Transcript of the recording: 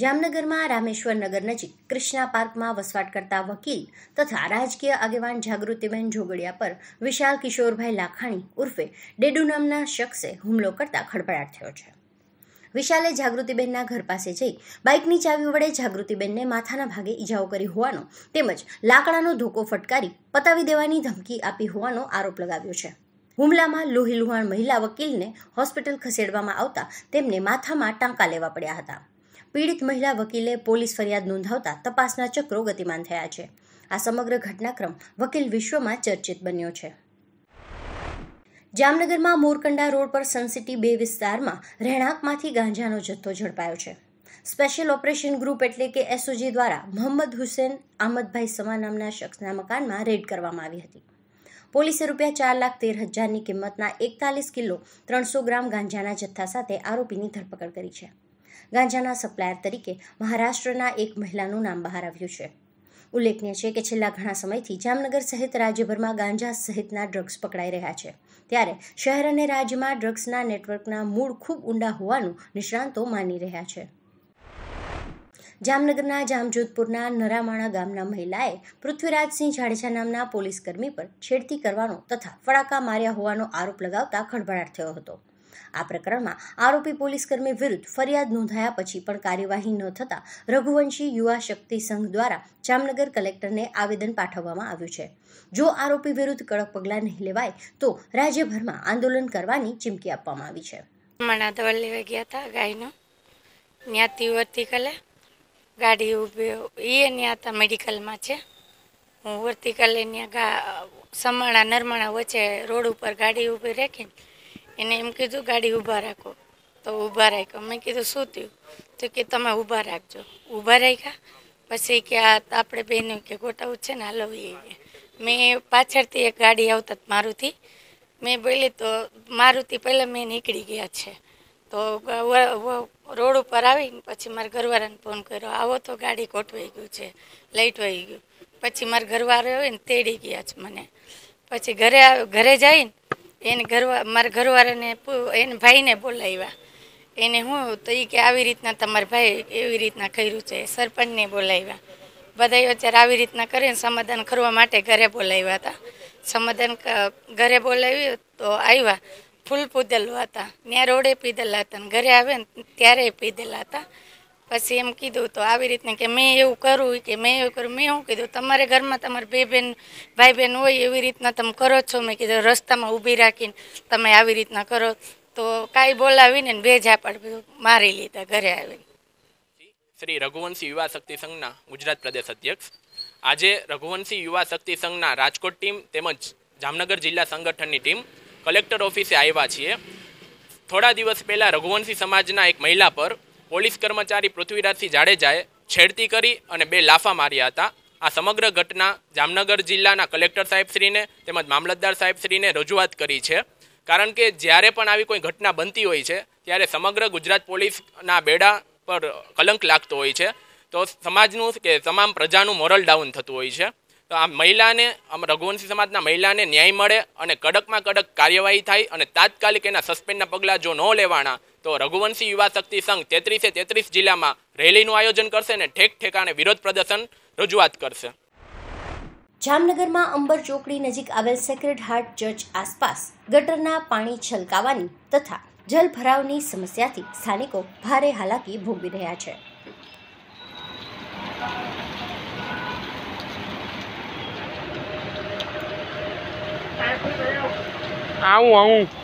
જામનગરમાં રામેશ્વરનગર નજીક કૃષ્ણા પાર્કમાં વસવાટ કરતા વકીલ તથા રાજકીય આગેવાન જાગૃતિબેન જોગડિયા પર વિશાલ કિશોરભાઈ લાખાણી ઉર્ફે ડેડુ નામના શખ્સે હુમલો કરતા ખળભળાટ થયો છે વિશાલે જાગૃતિબેનના ઘર પાસે જઈ બાઇકની ચાવી વડે જાગૃતિબેનને માથાના ભાગે ઈજાઓ કરી હોવાનો તેમજ લાકડાનો ધોકો ફટકારી પતાવી દેવાની ધમકી આપી હોવાનો આરોપ લગાવ્યો છે હુમલામાં લોહીલુહાણ મહિલા વકીલને હોસ્પિટલ ખસેડવામાં આવતા તેમને માથામાં ટાંકા લેવા પડ્યા હતા પીડિત મહિલા વકીલે પોલીસ ફરિયાદ નોંધાવતા તપાસના ચક્રો ગતિમાન થયા છે આ સમગ્ર ઘટનાક્રમ વકીલ વિશ્વમાં ચર્ચિત બન્યો છે જામનગરમાં મોરકંડા રોડ પર સનસિટી બે વિસ્તારમાં રહેણાંકમાંથી ગાંજાનો જથ્થો ઝડપાયો છે સ્પેશિયલ ઓપરેશન ગ્રુપ એટલે કે એસઓજી દ્વારા મોહમ્મદ હુસેન અહમદભાઈ સમા નામના શખ્સના મકાનમાં રેડ કરવામાં આવી હતી પોલીસે રૂપિયા ચાર લાખ તેર હજારની કિંમતના એકતાલીસ કિલો ત્રણસો ગ્રામ ગાંજાના જથ્થા સાથે આરોપીની ધરપકડ કરી છે ગાંજાના સપ્લાયર તરીકે મહારાષ્ટ્રના એક મહિલાનું નામ બહાર આવ્યું છે ઉલ્લેખનીય છે કે છેલ્લા ઘણા સમયથી જામનગર સહિત રાજ્યભરમાં ગાંજા સહિતના ડ્રગ્સ પકડાઈ રહ્યા છે ત્યારે શહેર અને રાજ્યમાં ડ્રગ્સના નેટવર્કના મૂળ ખૂબ ઊંડા હોવાનું નિષ્ણાંતો માની રહ્યા છે જામનગરના જામજોધપુરના નરામાણા ગામના મહિલાએ પૃથ્વીરાજસિંહ જાડેજા નામના પોલીસકર્મી પર છેડતી કરવાનો તથા ફડાકા માર્યા હોવાનો આરોપ લગાવતા ખળભળાટ થયો હતો આ પ્રકરણમાં આરોપી પોલીસકર્મી વિરુદ્ધ ફરિયાદ નોંધાયા પછી પણ કાર્યવાહી ન થતાં રઘુવંશી યુવા શક્તિ સંઘ દ્વારા જામનગર કલેક્ટરને આવેદન પાઠવવામાં આવ્યું છે જો આરોપી વિરુદ્ધ કડક પગલાં નહીં લેવાય તો રાજ્યભરમાં આંદોલન કરવાની ચીમકી આપવામાં આવી છે ગાયનો ત્યાંથી વર્તિકલે ગાડી ઉભી એ ત્યાં હતા મેડિકલમાં છે હું વર્તિકલે ત્યાં ગા સમાણા નરમાણા વચ્ચે રોડ ઉપર ગાડી ઊભી રાખીને એને એમ કીધું ગાડી ઊભા રાખો તો ઊભા રાખ્યો મેં કીધું શું થયું તો કે તમે ઊભા રાખજો ઊભા રાખ્યા પછી કે આ આપણે બેન કે ગોટાવું છે ને હાલો એ મેં પાછળથી એક ગાડી આવતા મારુતિ મેં બોલી તો મારુતિ પહેલાં મેં નીકળી ગયા છે તો રોડ ઉપર આવીને પછી મારા ઘરવાળાને ફોન કર્યો આવો તો ગાડી કોટવાઈ ગયું છે લાઇટ વહી ગયું પછી મારા ઘરવાળો હોય ને તેડી ગયા છે મને પછી ઘરે ઘરે જઈને એને ઘરવા મારા ઘરવાળાને એને ભાઈને બોલાવ્યા એને હું તો એ કે આવી રીતના તમારા ભાઈ એવી રીતના કર્યું છે સરપંચને બોલાવ્યા બધા અત્યારે આવી રીતના કરીને સમાધાન કરવા માટે ઘરે બોલાવ્યા હતા સમાધાન ઘરે બોલાવ્યું તો આવ્યા ફૂલ પીધેલું હતા ત્યાં રોડે પીધેલા હતા ઘરે આવે ને ત્યારે પીધેલા હતા પછી એમ કીધું તો આવી રીતને કે મેં એવું કરું કે મેં એવું કરું મેં શું કીધું તમારે ઘરમાં તમારા બે બેન ભાઈ બહેન હોય એવી રીતના તમે કરો છો મેં કીધું રસ્તામાં ઊભી રાખીને તમે આવી રીતના કરો તો કાંઈ બોલાવીને બે ઝાપડ મારી લીધા ઘરે આવીને શ્રી રઘુવંશી યુવા શક્તિ સંઘના ગુજરાત પ્રદેશ અધ્યક્ષ આજે રઘુવંશી યુવા શક્તિ સંઘના રાજકોટ ટીમ તેમજ જામનગર જિલ્લા સંગઠનની ટીમ કલેક્ટર ઓફિસે આવ્યા છીએ થોડા દિવસ પહેલાં રઘુવંશી સમાજના એક મહિલા પર પોલીસ કર્મચારી પૃથ્વીરાજસિંહ જાડેજાએ છેડતી કરી અને બે લાફા માર્યા હતા આ સમગ્ર ઘટના જામનગર જિલ્લાના કલેક્ટર સાહેબશ્રીને તેમજ મામલતદાર સાહેબશ્રીને રજૂઆત કરી છે કારણ કે જ્યારે પણ આવી કોઈ ઘટના બનતી હોય છે ત્યારે સમગ્ર ગુજરાત પોલીસના બેડા પર કલંક લાગતો હોય છે તો સમાજનું કે તમામ પ્રજાનું મોરલ ડાઉન થતું હોય છે તો આ મહિલાને આમ રઘુવંશી સમાજના મહિલાને ન્યાય મળે અને કડકમાં કડક કાર્યવાહી થાય અને તાત્કાલિક એના સસ્પેન્ડના પગલાં જો ન લેવાના તો રઘુવંશી યુવા શક્તિ સંઘ તેત્રીસે તેત્રીસ જિલ્લામાં રેલીનું આયોજન કરશે અને ઠેક ઠેકાણે વિરોધ પ્રદર્શન રજૂઆત કરશે જામનગરમાં અંબર ચોકડી નજીક આવેલ સેક્રેટ હાર્ટ ચર્ચ આસપાસ ગટરના પાણી છલકાવાની તથા જલભરાવની સમસ્યાથી સ્થાનિકો ભારે હાલાકી ભોગવી રહ્યા છે a 1 a 1